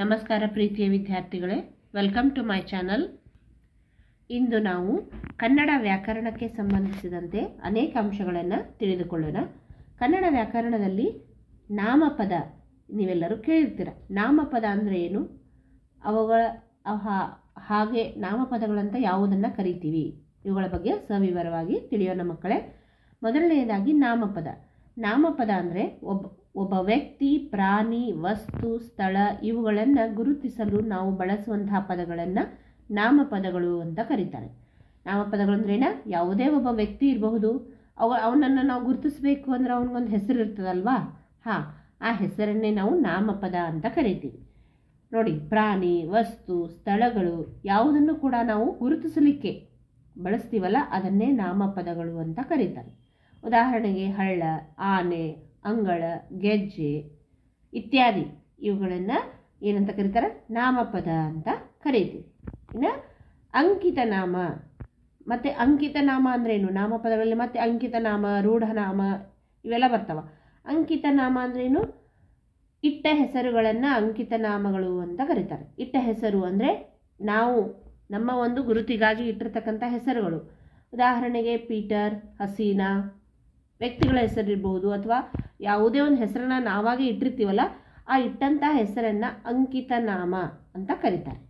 ನಮಸ್ಕಾರ ಪ್ರೀತಿಯ ವಿದ್ಯಾರ್ಥಿಗಳೇ ವೆಲ್ಕಮ್ ಟು ಮೈ ಚಾನಲ್ ಇಂದು ನಾವು ಕನ್ನಡ ವ್ಯಾಕರಣಕ್ಕೆ ಸಂಬಂಧಿಸಿದಂತೆ ಅನೇಕ ಅಂಶಗಳನ್ನು ತಿಳಿದುಕೊಳ್ಳೋಣ ಕನ್ನಡ ವ್ಯಾಕರಣದಲ್ಲಿ ನಾಮಪದ ನೀವೆಲ್ಲರೂ ಕೇಳಿರ್ತೀರ ನಾಮಪದ ಅಂದರೆ ಏನು ಅವುಗಳ ಹಾಗೆ ನಾಮಪದಗಳಂತ ಯಾವುದನ್ನು ಕರಿತೀವಿ ಇವುಗಳ ಬಗ್ಗೆ ಸವಿವರವಾಗಿ ತಿಳಿಯೋಣ ಮಕ್ಕಳೇ ಮೊದಲನೆಯದಾಗಿ ನಾಮಪದ ನಾಮಪದ ಅಂದರೆ ಒಬ್ಬ ಒಬ್ಬ ವ್ಯಕ್ತಿ ಪ್ರಾಣಿ ವಸ್ತು ಸ್ಥಳ ಇವುಗಳನ್ನು ಗುರುತಿಸಲು ನಾವು ಬಳಸುವಂತಹ ಪದಗಳನ್ನು ನಾಮಪದಗಳು ಅಂತ ಕರೀತಾರೆ ನಾಮಪದಗಳು ಅಂದ್ರೇನ ಯಾವುದೇ ಒಬ್ಬ ವ್ಯಕ್ತಿ ಇರಬಹುದು ಅವ ಅವನನ್ನು ನಾವು ಗುರುತಿಸಬೇಕು ಅಂದ್ರೆ ಅವನಿಗೊಂದು ಹೆಸರು ಇರ್ತದಲ್ವಾ ಹಾಂ ಆ ಹೆಸರನ್ನೇ ನಾವು ನಾಮಪದ ಅಂತ ಕರಿತೀವಿ ನೋಡಿ ಪ್ರಾಣಿ ವಸ್ತು ಸ್ಥಳಗಳು ಯಾವುದನ್ನು ಕೂಡ ನಾವು ಗುರುತಿಸಲಿಕ್ಕೆ ಬಳಸ್ತೀವಲ್ಲ ಅದನ್ನೇ ನಾಮಪದಗಳು ಅಂತ ಕರೀತಾರೆ ಉದಾಹರಣೆಗೆ ಹಳ್ಳ ಆನೆ ಅಂಗಳ ಗೆಜ್ಜೆ ಇತ್ಯಾದಿ ಇವುಗಳನ್ನು ಏನಂತ ಕರೀತಾರೆ ನಾಮಪದ ಅಂತ ಕರೀತೀವಿ ಇನ್ನು ಅಂಕಿತ ನಾಮ ಮತ್ತು ಅಂಕಿತ ನಾಮ ಅಂದ್ರೇನು ನಾಮಪದಗಳಲ್ಲಿ ಮತ್ತೆ ಅಂಕಿತ ನಾಮ ರೂಢನಾಮ ಇವೆಲ್ಲ ಬರ್ತಾವ ಅಂಕಿತ ನಾಮ ಅಂದ್ರೇನು ಇಟ್ಟ ಹೆಸರುಗಳನ್ನು ಅಂಕಿತ ನಾಮಗಳು ಅಂತ ಕರೀತಾರೆ ಇಟ್ಟ ಹೆಸರು ಅಂದರೆ ನಾವು ನಮ್ಮ ಒಂದು ಗುರುತಿಗಾಗಿ ಇಟ್ಟಿರ್ತಕ್ಕಂಥ ಹೆಸರುಗಳು ಉದಾಹರಣೆಗೆ ಪೀಟರ್ ಹಸೀನಾ ವ್ಯಕ್ತಿಗಳ ಹೆಸರಿರ್ಬೋದು ಅಥವಾ ಯಾವುದೇ ಒಂದು ಹೆಸರನ್ನ ನಾವಾಗಿ ಇಟ್ಟಿರ್ತೀವಲ್ಲ ಆ ಇಟ್ಟಂಥ ಹೆಸರನ್ನು ಅಂಕಿತ ನಾಮ ಅಂತ ಕರೀತಾರೆ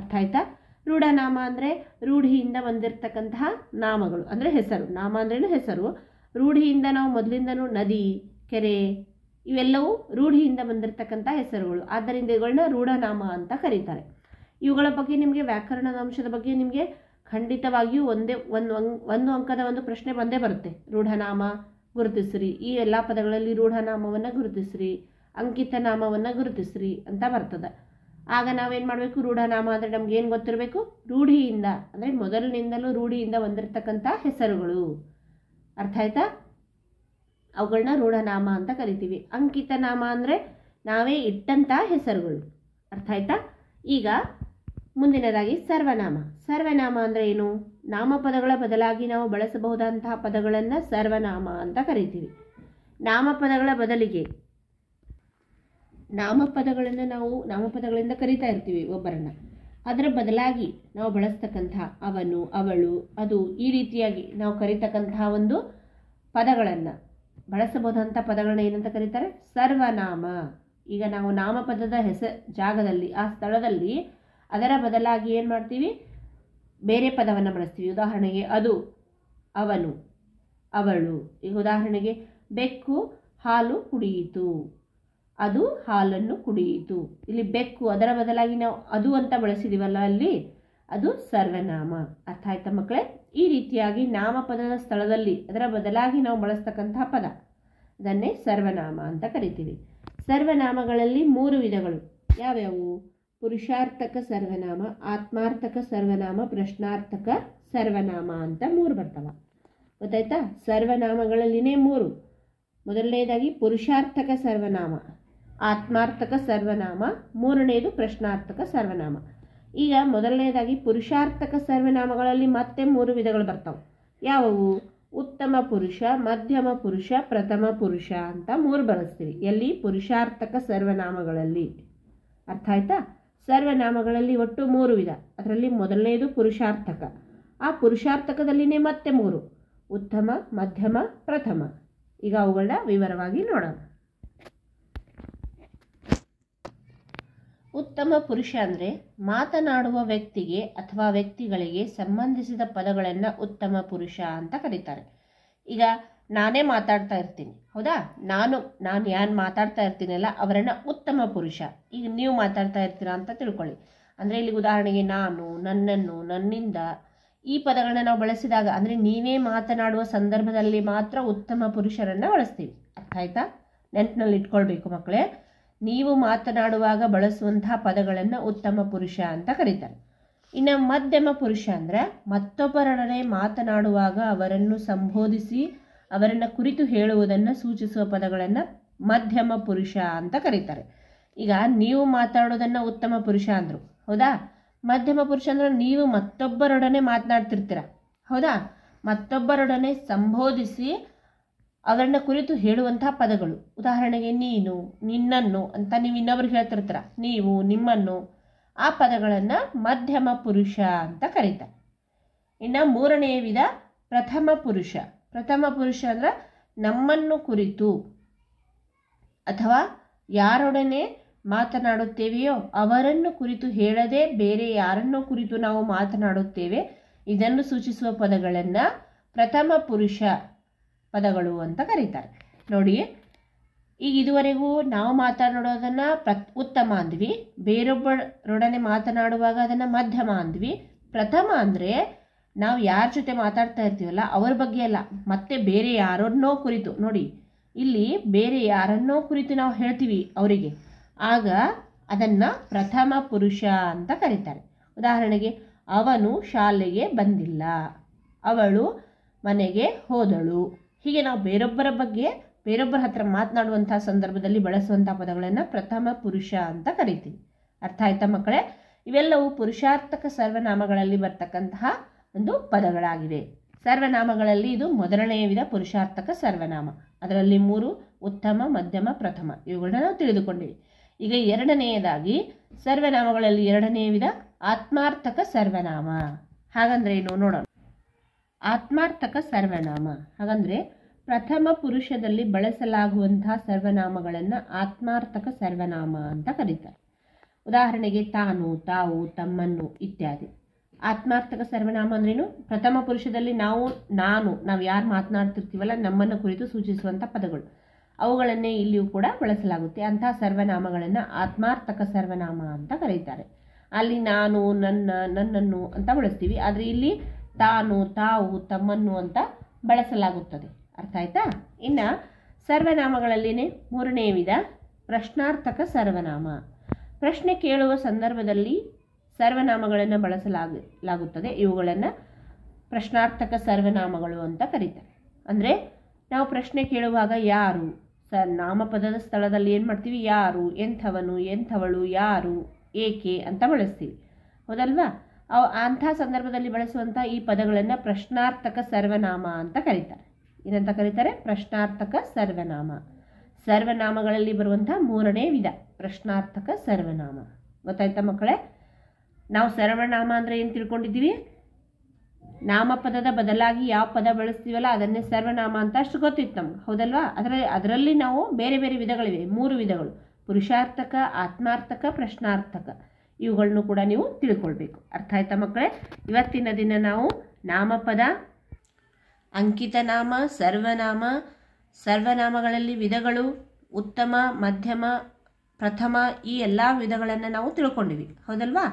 ಅರ್ಥ ಆಯ್ತಾ ರೂಢನಾಮ ಅಂದರೆ ರೂಢಿಯಿಂದ ಬಂದಿರತಕ್ಕಂತಹ ನಾಮಗಳು ಅಂದರೆ ಹೆಸರು ನಾಮ ಅಂದ್ರೇನು ಹೆಸರು ರೂಢಿಯಿಂದ ನಾವು ಮೊದಲಿಂದನೂ ನದಿ ಕೆರೆ ಇವೆಲ್ಲವೂ ರೂಢಿಯಿಂದ ಬಂದಿರತಕ್ಕಂಥ ಹೆಸರುಗಳು ಆದ್ದರಿಂದ ಇವುಗಳನ್ನ ರೂಢನಾಮ ಅಂತ ಕರೀತಾರೆ ಇವುಗಳ ಬಗ್ಗೆ ನಿಮಗೆ ವ್ಯಾಕರಣದ ಅಂಶದ ಬಗ್ಗೆ ನಿಮಗೆ ಖಂಡಿತವಾಗಿಯೂ ಒಂದೇ ಒಂದು ಒಂದು ಅಂಕದ ಒಂದು ಪ್ರಶ್ನೆ ಬಂದೇ ಬರುತ್ತೆ ರೂಢನಾಮ ಗುರುತಿಸ್ರಿ ಈ ಎಲ್ಲ ಪದಗಳಲ್ಲಿ ರೂಢನಾಮವನ್ನು ಗುರುತಿಸ್ರಿ ಅಂಕಿತ ನಾಮವನ್ನು ಗುರುತಿಸ್ರಿ ಅಂತ ಬರ್ತದೆ ಆಗ ನಾವೇನು ಮಾಡಬೇಕು ರೂಢನಾಮ ಅಂದರೆ ನಮ್ಗೆ ಏನು ಗೊತ್ತಿರಬೇಕು ರೂಢಿಯಿಂದ ಅಂದರೆ ಮೊದಲಿನಿಂದಲೂ ರೂಢಿಯಿಂದ ಬಂದಿರತಕ್ಕಂಥ ಹೆಸರುಗಳು ಅರ್ಥ ಆಯ್ತಾ ಅವುಗಳನ್ನ ರೂಢನಾಮ ಅಂತ ಕರಿತೀವಿ ಅಂಕಿತ ನಾಮ ಅಂದರೆ ನಾವೇ ಇಟ್ಟಂಥ ಹೆಸರುಗಳು ಅರ್ಥ ಆಯ್ತಾ ಈಗ ಮುಂದಿನದಾಗಿ ಸರ್ವನಾಮ ಸರ್ವನಾಮ ಅಂದರೆ ಏನು ನಾಮಪದಗಳ ಬದಲಾಗಿ ನಾವು ಬಳಸಬಹುದಂತಹ ಪದಗಳನ್ನು ಸರ್ವನಾಮ ಅಂತ ಕರಿತೀವಿ ನಾಮಪದಗಳ ಬದಲಿಗೆ ನಾಮಪದಗಳನ್ನು ನಾವು ನಾಮಪದಗಳಿಂದ ಕರಿತಾ ಇರ್ತೀವಿ ಒಬ್ಬರನ್ನ ಅದರ ಬದಲಾಗಿ ನಾವು ಬಳಸ್ತಕ್ಕಂಥ ಅವನು ಅವಳು ಅದು ಈ ರೀತಿಯಾಗಿ ನಾವು ಕರಿತಕ್ಕಂತಹ ಒಂದು ಪದಗಳನ್ನು ಬಳಸಬಹುದಂಥ ಪದಗಳನ್ನ ಏನಂತ ಕರೀತಾರೆ ಸರ್ವನಾಮ ಈಗ ನಾವು ನಾಮಪದದ ಹೆಸರು ಜಾಗದಲ್ಲಿ ಆ ಸ್ಥಳದಲ್ಲಿ ಅದರ ಬದಲಾಗಿ ಏನು ಮಾಡ್ತೀವಿ ಬೇರೆ ಪದವನ್ನು ಬಳಸ್ತೀವಿ ಉದಾಹರಣೆಗೆ ಅದು ಅವನು ಅವಳು ಈಗ ಉದಾಹರಣೆಗೆ ಬೆಕ್ಕು ಹಾಲು ಕುಡಿಯಿತು ಅದು ಹಾಲನ್ನು ಕುಡಿಯಿತು ಇಲ್ಲಿ ಬೆಕ್ಕು ಅದರ ಬದಲಾಗಿ ನಾವು ಅದು ಅಂತ ಬಳಸಿದೀವಲ್ಲ ಅಲ್ಲಿ ಅದು ಸರ್ವನಾಮ ಅರ್ಥ ಆಯ್ತಾ ಮಕ್ಕಳೇ ಈ ರೀತಿಯಾಗಿ ನಾಮಪದದ ಸ್ಥಳದಲ್ಲಿ ಅದರ ಬದಲಾಗಿ ನಾವು ಬಳಸ್ತಕ್ಕಂತಹ ಪದ ಅದನ್ನೇ ಸರ್ವನಾಮ ಅಂತ ಕರಿತೀವಿ ಸರ್ವನಾಮಗಳಲ್ಲಿ ಮೂರು ವಿಧಗಳು ಯಾವ್ಯಾವು ಪುರುಷಾರ್ಥಕ ಸರ್ವನಾಮ ಆತ್ಮಾರ್ಥಕ ಸರ್ವನಾಮ ಪ್ರಶ್ನಾರ್ಥಕ ಸರ್ವನಾಮ ಅಂತ ಮೂರು ಬರ್ತವ ಗೊತ್ತಾಯ್ತಾ ಸರ್ವನಾಮಗಳಲ್ಲಿನೇ ಮೂರು ಮೊದಲನೇದಾಗಿ ಪುರುಷಾರ್ಥಕ ಸರ್ವನಾಮ ಆತ್ಮಾರ್ಥಕ ಸರ್ವನಾಮ ಮೂರನೆಯದು ಪ್ರಶ್ನಾರ್ಥಕ ಸರ್ವನಾಮ ಈಗ ಮೊದಲನೇದಾಗಿ ಪುರುಷಾರ್ಥಕ ಸರ್ವನಾಮಗಳಲ್ಲಿ ಮತ್ತೆ ಮೂರು ವಿಧಗಳು ಬರ್ತವೆ ಯಾವುವು ಉತ್ತಮ ಪುರುಷ ಮಧ್ಯಮ ಪುರುಷ ಪ್ರಥಮ ಪುರುಷ ಅಂತ ಮೂರು ಬರೆಸ್ತೀವಿ ಎಲ್ಲಿ ಪುರುಷಾರ್ಥಕ ಸರ್ವನಾಮಗಳಲ್ಲಿ ಅರ್ಥ ಆಯ್ತಾ ಸರ್ವನಾಮಗಳಲ್ಲಿ ಒಟ್ಟು ಮೂರು ವಿಧ ಅದರಲ್ಲಿ ಮೊದಲನೆಯದು ಪುರುಷಾರ್ಥಕ ಆ ಪುರುಷಾರ್ಥಕದಲ್ಲಿನೇ ಮತ್ತೆ ಮೂರು ಉತ್ತಮ ಮಧ್ಯಮ ಪ್ರಥಮ ಈಗ ಅವುಗಳನ್ನ ವಿವರವಾಗಿ ನೋಡೋಣ ಉತ್ತಮ ಪುರುಷ ಅಂದರೆ ಮಾತನಾಡುವ ವ್ಯಕ್ತಿಗೆ ಅಥವಾ ವ್ಯಕ್ತಿಗಳಿಗೆ ಸಂಬಂಧಿಸಿದ ಪದಗಳನ್ನು ಉತ್ತಮ ಪುರುಷ ಅಂತ ಕರೀತಾರೆ ಈಗ ನಾನೇ ಮಾತಾಡ್ತಾ ಇರ್ತೀನಿ ಹೌದಾ ನಾನು ನಾನು ಯಾರು ಮಾತಾಡ್ತಾ ಇರ್ತೀನಲ್ಲ ಅವರನ್ನು ಉತ್ತಮ ಪುರುಷ ಈಗ ನೀವು ಮಾತಾಡ್ತಾ ಇರ್ತೀರಾ ಅಂತ ತಿಳ್ಕೊಳ್ಳಿ ಅಂದರೆ ಇಲ್ಲಿಗೆ ಉದಾಹರಣೆಗೆ ನಾನು ನನ್ನನ್ನು ನನ್ನಿಂದ ಈ ಪದಗಳನ್ನ ನಾವು ಬಳಸಿದಾಗ ಅಂದರೆ ನೀವೇ ಮಾತನಾಡುವ ಸಂದರ್ಭದಲ್ಲಿ ಮಾತ್ರ ಉತ್ತಮ ಪುರುಷರನ್ನು ಬಳಸ್ತೀವಿ ಅರ್ಥ ಆಯ್ತಾ ನೆನಪಿನಲ್ಲಿ ಇಟ್ಕೊಳ್ಬೇಕು ಮಕ್ಕಳೇ ನೀವು ಮಾತನಾಡುವಾಗ ಬಳಸುವಂತಹ ಪದಗಳನ್ನು ಉತ್ತಮ ಪುರುಷ ಅಂತ ಕರೀತಾರೆ ಇನ್ನು ಮಧ್ಯಮ ಪುರುಷ ಅಂದರೆ ಮತ್ತೊಬ್ಬರೊಡನೆ ಮಾತನಾಡುವಾಗ ಅವರನ್ನು ಸಂಬೋಧಿಸಿ ಅವರನ್ನು ಕುರಿತು ಹೇಳುವುದನ್ನು ಸೂಚಿಸುವ ಪದಗಳನ್ನು ಮಧ್ಯಮ ಪುರುಷ ಅಂತ ಕರೀತಾರೆ ಈಗ ನೀವು ಮಾತಾಡೋದನ್ನು ಉತ್ತಮ ಪುರುಷ ಅಂದರು ಹೌದಾ ಮಧ್ಯಮ ಪುರುಷ ಅಂದ್ರೆ ನೀವು ಮತ್ತೊಬ್ಬರೊಡನೆ ಮಾತನಾಡ್ತಿರ್ತೀರ ಹೌದಾ ಮತ್ತೊಬ್ಬರೊಡನೆ ಸಂಬೋಧಿಸಿ ಅವರನ್ನ ಕುರಿತು ಹೇಳುವಂತಹ ಪದಗಳು ಉದಾಹರಣೆಗೆ ನೀನು ನಿನ್ನನ್ನು ಅಂತ ನೀವು ಇನ್ನೊಬ್ರಿಗೆ ಹೇಳ್ತಿರ್ತೀರ ನೀವು ನಿಮ್ಮನ್ನು ಆ ಪದಗಳನ್ನು ಮಧ್ಯಮ ಪುರುಷ ಅಂತ ಕರೀತಾರೆ ಇನ್ನು ಮೂರನೆಯ ವಿಧ ಪ್ರಥಮ ಪುರುಷ ಪ್ರಥಮ ಪುರುಷ ಅಂದರೆ ನಮ್ಮನ್ನು ಕುರಿತು ಅಥವಾ ಯಾರೊಡನೆ ಮಾತನಾಡುತ್ತೇವೆಯೋ ಅವರನ್ನು ಕುರಿತು ಹೇಳದೆ ಬೇರೆ ಯಾರನ್ನು ಕುರಿತು ನಾವು ಮಾತನಾಡುತ್ತೇವೆ ಇದನ್ನು ಸೂಚಿಸುವ ಪದಗಳನ್ನು ಪ್ರಥಮ ಪುರುಷ ಪದಗಳು ಅಂತ ಕರೀತಾರೆ ನೋಡಿ ಈಗ ಇದುವರೆಗೂ ನಾವು ಮಾತನಾಡೋದನ್ನು ಪ್ರ ಉತ್ತಮ ಅಂದ್ವಿ ಬೇರೊಬ್ಬರೊಡನೆ ಮಾತನಾಡುವಾಗ ಅದನ್ನು ಮಧ್ಯಮ ಅಂದ್ವಿ ಪ್ರಥಮ ಅಂದರೆ ನಾವು ಯಾರ ಜೊತೆ ಮಾತಾಡ್ತಾ ಇರ್ತೀವಲ್ಲ ಅವ್ರ ಬಗ್ಗೆ ಅಲ್ಲ ಮತ್ತೆ ಬೇರೆ ಯಾರನ್ನೋ ಕುರಿತು ನೋಡಿ ಇಲ್ಲಿ ಬೇರೆ ಯಾರನ್ನೋ ಕುರಿತು ನಾವು ಹೇಳ್ತೀವಿ ಅವರಿಗೆ ಆಗ ಅದನ್ನು ಪ್ರಥಮ ಪುರುಷ ಅಂತ ಕರೀತಾರೆ ಉದಾಹರಣೆಗೆ ಅವನು ಶಾಲೆಗೆ ಬಂದಿಲ್ಲ ಅವಳು ಮನೆಗೆ ಹೋದಳು ಹೀಗೆ ನಾವು ಬೇರೊಬ್ಬರ ಬಗ್ಗೆ ಬೇರೊಬ್ಬರ ಹತ್ರ ಮಾತನಾಡುವಂಥ ಸಂದರ್ಭದಲ್ಲಿ ಬಳಸುವಂಥ ಪದಗಳನ್ನು ಪ್ರಥಮ ಪುರುಷ ಅಂತ ಕರಿತೀವಿ ಅರ್ಥ ಆಯ್ತಾ ಮಕ್ಕಳೇ ಇವೆಲ್ಲವೂ ಪುರುಷಾರ್ಥಕ ಸರ್ವನಾಮಗಳಲ್ಲಿ ಬರ್ತಕ್ಕಂತಹ ಒಂದು ಪದಗಳಾಗಿವೆ ಸರ್ವನಾಮಗಳಲ್ಲಿ ಇದು ಮೊದಲನೆಯ ವಿಧ ಪುರುಷಾರ್ಥಕ ಸರ್ವನಾಮ ಅದರಲ್ಲಿ ಮೂರು ಉತ್ತಮ ಮಧ್ಯಮ ಪ್ರಥಮ ಇವುಗಳನ್ನ ನಾವು ತಿಳಿದುಕೊಂಡಿವಿ ಈಗ ಎರಡನೆಯದಾಗಿ ಸರ್ವನಾಮಗಳಲ್ಲಿ ಎರಡನೆಯ ವಿಧ ಆತ್ಮಾರ್ಥಕ ಸರ್ವನಾಮ ಹಾಗಂದ್ರೆ ಏನು ನೋಡೋಣ ಆತ್ಮಾರ್ಥಕ ಸರ್ವನಾಮ ಹಾಗಂದ್ರೆ ಪ್ರಥಮ ಪುರುಷದಲ್ಲಿ ಬಳಸಲಾಗುವಂತಹ ಸರ್ವನಾಮಗಳನ್ನು ಆತ್ಮಾರ್ಥಕ ಸರ್ವನಾಮ ಅಂತ ಕರೀತಾರೆ ಉದಾಹರಣೆಗೆ ತಾನು ತಾವು ತಮ್ಮನ್ನು ಇತ್ಯಾದಿ ಆತ್ಮಾರ್ಥಕ ಸರ್ವನಾಮ ಅಂದ್ರೇನು ಪ್ರಥಮ ಪುರುಷದಲ್ಲಿ ನಾವು ನಾನು ನಾವು ಯಾರು ಮಾತನಾಡ್ತಿರ್ತೀವಲ್ಲ ನಮ್ಮನ್ನು ಕುರಿತು ಸೂಚಿಸುವಂಥ ಪದಗಳು ಅವುಗಳನ್ನೇ ಇಲ್ಲಿಯೂ ಕೂಡ ಬಳಸಲಾಗುತ್ತೆ ಅಂತಹ ಸರ್ವನಾಮಗಳನ್ನು ಆತ್ಮಾರ್ಥಕ ಸರ್ವನಾಮ ಅಂತ ಕರೀತಾರೆ ಅಲ್ಲಿ ನಾನು ನನ್ನ ನನ್ನನ್ನು ಅಂತ ಬಳಸ್ತೀವಿ ಆದರೆ ಇಲ್ಲಿ ತಾನು ತಾವು ತಮ್ಮನ್ನು ಅಂತ ಬಳಸಲಾಗುತ್ತದೆ ಅರ್ಥ ಆಯ್ತಾ ಇನ್ನು ಸರ್ವನಾಮಗಳಲ್ಲಿನೇ ಮೂರನೇ ವಿಧ ಪ್ರಶ್ನಾರ್ಥಕ ಸರ್ವನಾಮ ಪ್ರಶ್ನೆ ಕೇಳುವ ಸಂದರ್ಭದಲ್ಲಿ ಸರ್ವನಾಮಗಳನ್ನು ಬಳಸಲಾಗ ಲಾಗುತ್ತದೆ ಇವುಗಳನ್ನು ಪ್ರಶ್ನಾರ್ಥಕ ಸರ್ವನಾಮಗಳು ಅಂತ ಕರೀತಾರೆ ಅಂದರೆ ನಾವು ಪ್ರಶ್ನೆ ಕೇಳುವಾಗ ಯಾರು ಸರ್ ನಾಮಪದದ ಸ್ಥಳದಲ್ಲಿ ಏನು ಮಾಡ್ತೀವಿ ಯಾರು ಎಂಥವನು ಎಂಥವಳು ಯಾರು ಏಕೆ ಅಂತ ಬಳಸ್ತೀವಿ ಹೌದಲ್ವಾ ಅವು ಅಂಥ ಸಂದರ್ಭದಲ್ಲಿ ಬಳಸುವಂಥ ಈ ಪದಗಳನ್ನು ಪ್ರಶ್ನಾರ್ಥಕ ಸರ್ವನಾಮ ಅಂತ ಕರೀತಾರೆ ಏನಂತ ಕರೀತಾರೆ ಪ್ರಶ್ನಾರ್ಥಕ ಸರ್ವನಾಮ ಸರ್ವನಾಮಗಳಲ್ಲಿ ಬರುವಂಥ ಮೂರನೇ ವಿಧ ಪ್ರಶ್ನಾರ್ಥಕ ಸರ್ವನಾಮ ಗೊತ್ತಾಯ್ತಾ ಮಕ್ಕಳೇ ನಾವು ಸರ್ವನಾಮ ಅಂದರೆ ಏನು ತಿಳ್ಕೊಂಡಿದ್ದೀವಿ ನಾಮಪದದ ಬದಲಾಗಿ ಯಾವ ಪದ ಬಳಸ್ತೀವಲ್ಲ ಅದನ್ನೇ ಸರ್ವನಾಮ ಅಂತ ಅಷ್ಟು ಗೊತ್ತಿತ್ತು ನಮ್ಗೆ ಹೌದಲ್ವಾ ಅದರ ಅದರಲ್ಲಿ ನಾವು ಬೇರೆ ಬೇರೆ ವಿಧಗಳಿವೆ ಮೂರು ವಿಧಗಳು ಪುರುಷಾರ್ಥಕ ಆತ್ಮಾರ್ಥಕ ಪ್ರಶ್ನಾರ್ಥಕ ಇವುಗಳನ್ನು ಕೂಡ ನೀವು ತಿಳ್ಕೊಳ್ಬೇಕು ಅರ್ಥ ಆಯ್ತಾ ಮಕ್ಕಳೇ ಇವತ್ತಿನ ದಿನ ನಾವು ನಾಮಪದ ಅಂಕಿತನಾಮ ಸರ್ವನಾಮ ಸರ್ವನಾಮಗಳಲ್ಲಿ ವಿಧಗಳು ಉತ್ತಮ ಮಧ್ಯಮ ಪ್ರಥಮ ಈ ಎಲ್ಲ ವಿಧಗಳನ್ನು ನಾವು ತಿಳ್ಕೊಂಡಿವಿ ಹೌದಲ್ವಾ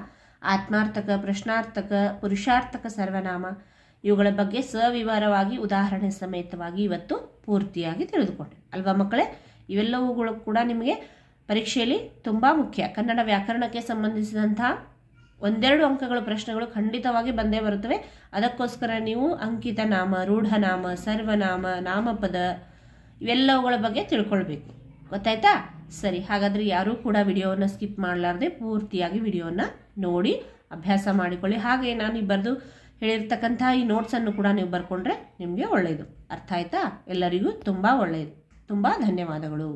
ಆತ್ಮಾರ್ಥಕ ಪ್ರಶ್ನಾರ್ಥಕ ಪುರುಷಾರ್ಥಕ ಸರ್ವನಾಮ ಇವುಗಳ ಬಗ್ಗೆ ಸವಿವರವಾಗಿ ಉದಾಹರಣೆ ಸಮೇತವಾಗಿ ಇವತ್ತು ಪೂರ್ತಿಯಾಗಿ ತಿಳಿದುಕೊಂಡೆ ಅಲ್ವಾ ಮಕ್ಕಳೇ ಇವೆಲ್ಲವುಗಳು ಕೂಡ ನಿಮಗೆ ಪರೀಕ್ಷೆಯಲ್ಲಿ ತುಂಬ ಮುಖ್ಯ ಕನ್ನಡ ವ್ಯಾಕರಣಕ್ಕೆ ಸಂಬಂಧಿಸಿದಂತಹ ಒಂದೆರಡು ಅಂಕಗಳ ಪ್ರಶ್ನೆಗಳು ಖಂಡಿತವಾಗಿ ಬಂದೇ ಬರುತ್ತವೆ ಅದಕ್ಕೋಸ್ಕರ ನೀವು ಅಂಕಿತ ನಾಮ ರೂಢನಾಮ ಸರ್ವನಾಮ ನಾಮಪದ ಇವೆಲ್ಲವುಗಳ ಬಗ್ಗೆ ತಿಳ್ಕೊಳ್ಬೇಕು ಗೊತ್ತಾಯ್ತಾ ಸರಿ ಹಾಗಾದರೆ ಯಾರೂ ಕೂಡ ವಿಡಿಯೋವನ್ನು ಸ್ಕಿಪ್ ಮಾಡಲಾರ್ದೆ ಪೂರ್ತಿಯಾಗಿ ವಿಡಿಯೋನ ನೋಡಿ ಅಭ್ಯಾಸ ಮಾಡಿಕೊಳ್ಳಿ ಹಾಗೆ ನಾನು ಈ ಬರೆದು ಹೇಳಿರ್ತಕ್ಕಂಥ ಈ ನೋಟ್ಸನ್ನು ಕೂಡ ನೀವು ಬರ್ಕೊಂಡ್ರೆ ನಿಮಗೆ ಒಳ್ಳೆಯದು ಅರ್ಥ ಆಯ್ತಾ ಎಲ್ಲರಿಗೂ ತುಂಬ ಒಳ್ಳೆಯದು ತುಂಬ ಧನ್ಯವಾದಗಳು